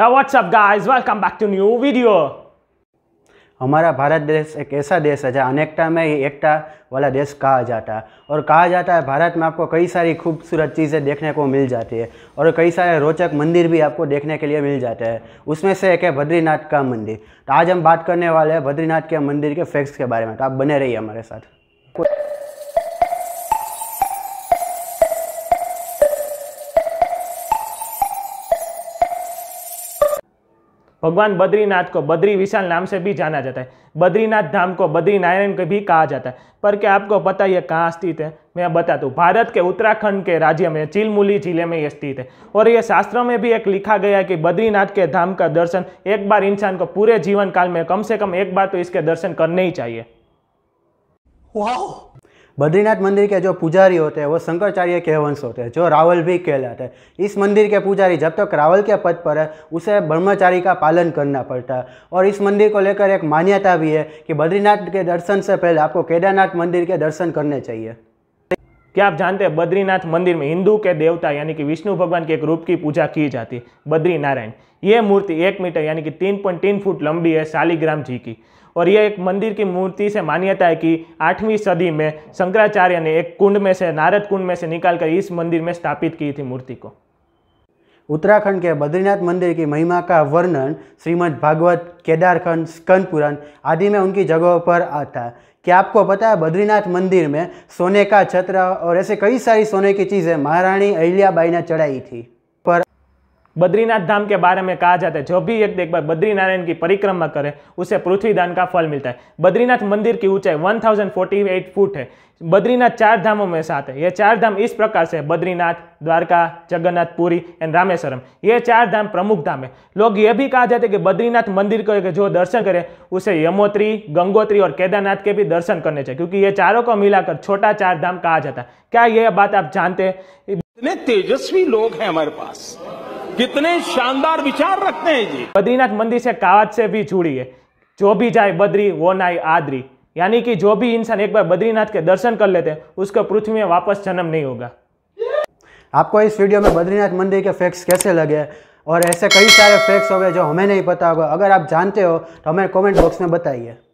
WhatsApp guys welcome back to new video हमारा भारत देश एक ऐसा देश है जहाँ अनेकता में ही एकता वाला देश कहा जाता है और कहा जाता है भारत में आपको कई सारी खूबसूरत चीज़ें देखने को मिल जाती है और कई सारे रोचक मंदिर भी आपको देखने के लिए मिल जाते हैं उसमें से एक है बद्रीनाथ का मंदिर तो आज हम बात करने वाले हैं बद्रीनाथ के मंदिर के फैक्ट्स के बारे में तो आप बने रहिए हमारे साथ भगवान बद्रीनाथ को बद्री विशाल नाम से भी जाना जाता है बद्रीनाथ धाम को बद्री नारायण भी कहा जाता है पर क्या आपको पता है कहाँ स्थित है मैं बता दूँ भारत के उत्तराखंड के राज्य में चिलमुली जिले में यह स्थित है और यह शास्त्रों में भी एक लिखा गया है कि बद्रीनाथ के धाम का दर्शन एक बार इंसान को पूरे जीवन काल में कम से कम एक बार तो इसके दर्शन करने ही चाहिए बद्रीनाथ मंदिर के जो पुजारी होते हैं वो शंकराचार्य के वंश होते हैं जो रावल भी कहलाते हैं इस मंदिर के पुजारी जब तक रावल के पद पर है उसे ब्रह्मचारी का पालन करना पड़ता है और इस मंदिर को लेकर एक मान्यता भी है कि बद्रीनाथ के दर्शन से पहले आपको केदारनाथ मंदिर के दर्शन करने चाहिए क्या आप जानते हैं बद्रीनाथ मंदिर में हिंदू के देवता यानी कि विष्णु भगवान के एक रूप की पूजा की जाती है बद्री नारायण ये मूर्ति एक मीटर यानी कि तीन पॉइंट तीन फुट लंबी है शालीग्राम जी की और यह एक मंदिर की मूर्ति से मान्यता है कि आठवीं सदी में शंकराचार्य ने एक कुंड में से नारद कुंड में से निकालकर इस मंदिर में स्थापित की थी मूर्ति को उत्तराखंड के बद्रीनाथ मंदिर की महिमा का वर्णन श्रीमद् भागवत केदारखंड स्कंद पुराण आदि में उनकी जगहों पर आता है कि आपको पता है बद्रीनाथ मंदिर में सोने का छत्र और ऐसे कई सारी सोने की चीज़ें महारानी अहिल्याबाई ने चढ़ाई थी बद्रीनाथ धाम के बारे में कहा जाता है जो भी एक बार बद्रीनारायण की परिक्रमा करे उसे पृथ्वी दान का फल मिलता है बद्रीनाथ मंदिर की ऊंचाई 1048 फुट है बद्रीनाथ चार धामों में साथ है ये चार धाम इस प्रकार से बद्रीनाथ द्वारका जगन्नाथपुरी एंड रामेश्वरम ये चार धाम प्रमुख धाम है लोग ये भी कहा जाते हैं कि बद्रीनाथ मंदिर को जो दर्शन करें उसे यमोत्री गंगोत्री और केदारनाथ के भी दर्शन करने चाहिए क्योंकि ये चारों को मिलाकर छोटा चार धाम कहा जाता है क्या यह बात आप जानते हैं इतने तेजस्वी लोग हैं हमारे पास कितने शानदार विचार रखते हैं जी बद्रीनाथ मंदिर से कावत से भी जुड़ी है जो भी जाए बद्री वो नाई आदरी यानी कि जो भी इंसान एक बार बद्रीनाथ के दर्शन कर लेते हैं उसको पृथ्वी में वापस जन्म नहीं होगा आपको इस वीडियो में बद्रीनाथ मंदिर के फैक्ट्स कैसे लगे और ऐसे कई सारे फैक्ट्स हो गए जो हमें नहीं पता होगा अगर आप जानते हो तो हमें कमेंट बॉक्स में बताइए